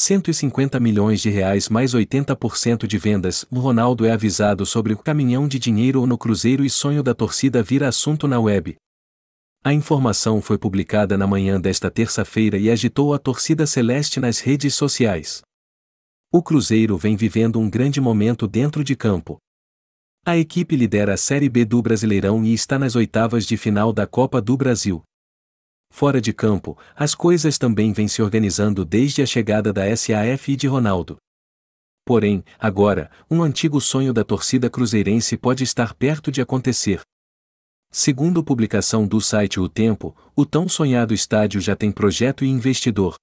150 milhões de reais mais 80% de vendas. O Ronaldo é avisado sobre o caminhão de dinheiro no Cruzeiro e sonho da torcida vira assunto na web. A informação foi publicada na manhã desta terça-feira e agitou a torcida celeste nas redes sociais. O Cruzeiro vem vivendo um grande momento dentro de campo. A equipe lidera a Série B do Brasileirão e está nas oitavas de final da Copa do Brasil. Fora de campo, as coisas também vêm se organizando desde a chegada da SAF e de Ronaldo. Porém, agora, um antigo sonho da torcida cruzeirense pode estar perto de acontecer. Segundo publicação do site O Tempo, o tão sonhado estádio já tem projeto e investidor.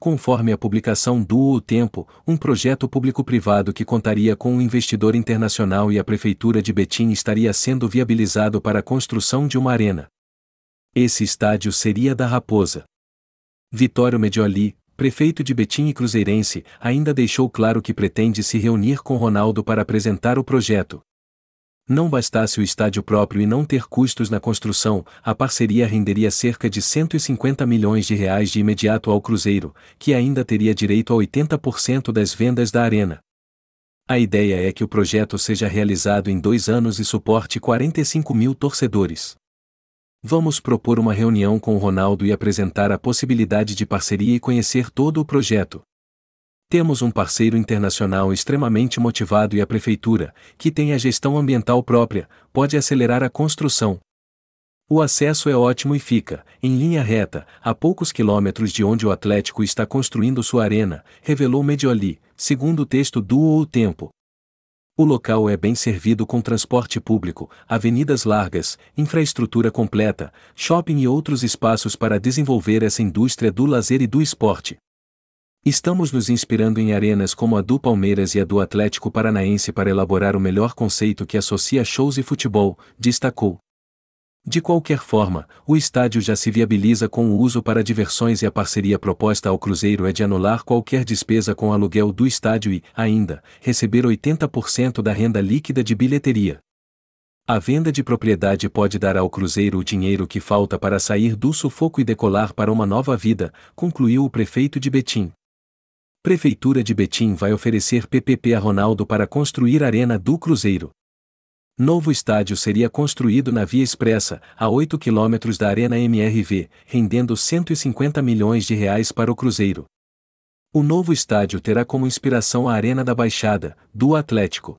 Conforme a publicação do O Tempo, um projeto público-privado que contaria com um investidor internacional e a Prefeitura de Betim estaria sendo viabilizado para a construção de uma arena. Esse estádio seria da Raposa. Vitório Medioli, prefeito de Betim e Cruzeirense, ainda deixou claro que pretende se reunir com Ronaldo para apresentar o projeto. Não bastasse o estádio próprio e não ter custos na construção, a parceria renderia cerca de 150 milhões de reais de imediato ao Cruzeiro, que ainda teria direito a 80% das vendas da arena. A ideia é que o projeto seja realizado em dois anos e suporte 45 mil torcedores. Vamos propor uma reunião com o Ronaldo e apresentar a possibilidade de parceria e conhecer todo o projeto. Temos um parceiro internacional extremamente motivado e a prefeitura, que tem a gestão ambiental própria, pode acelerar a construção. O acesso é ótimo e fica, em linha reta, a poucos quilômetros de onde o Atlético está construindo sua arena, revelou Medioli, segundo o texto do O Tempo. O local é bem servido com transporte público, avenidas largas, infraestrutura completa, shopping e outros espaços para desenvolver essa indústria do lazer e do esporte. Estamos nos inspirando em arenas como a do Palmeiras e a do Atlético Paranaense para elaborar o melhor conceito que associa shows e futebol, destacou. De qualquer forma, o estádio já se viabiliza com o uso para diversões e a parceria proposta ao Cruzeiro é de anular qualquer despesa com aluguel do estádio e, ainda, receber 80% da renda líquida de bilheteria. A venda de propriedade pode dar ao Cruzeiro o dinheiro que falta para sair do sufoco e decolar para uma nova vida, concluiu o prefeito de Betim. Prefeitura de Betim vai oferecer PPP a Ronaldo para construir a Arena do Cruzeiro. Novo estádio seria construído na Via Expressa, a 8 quilômetros da Arena MRV, rendendo 150 milhões de reais para o Cruzeiro. O novo estádio terá como inspiração a Arena da Baixada, do Atlético.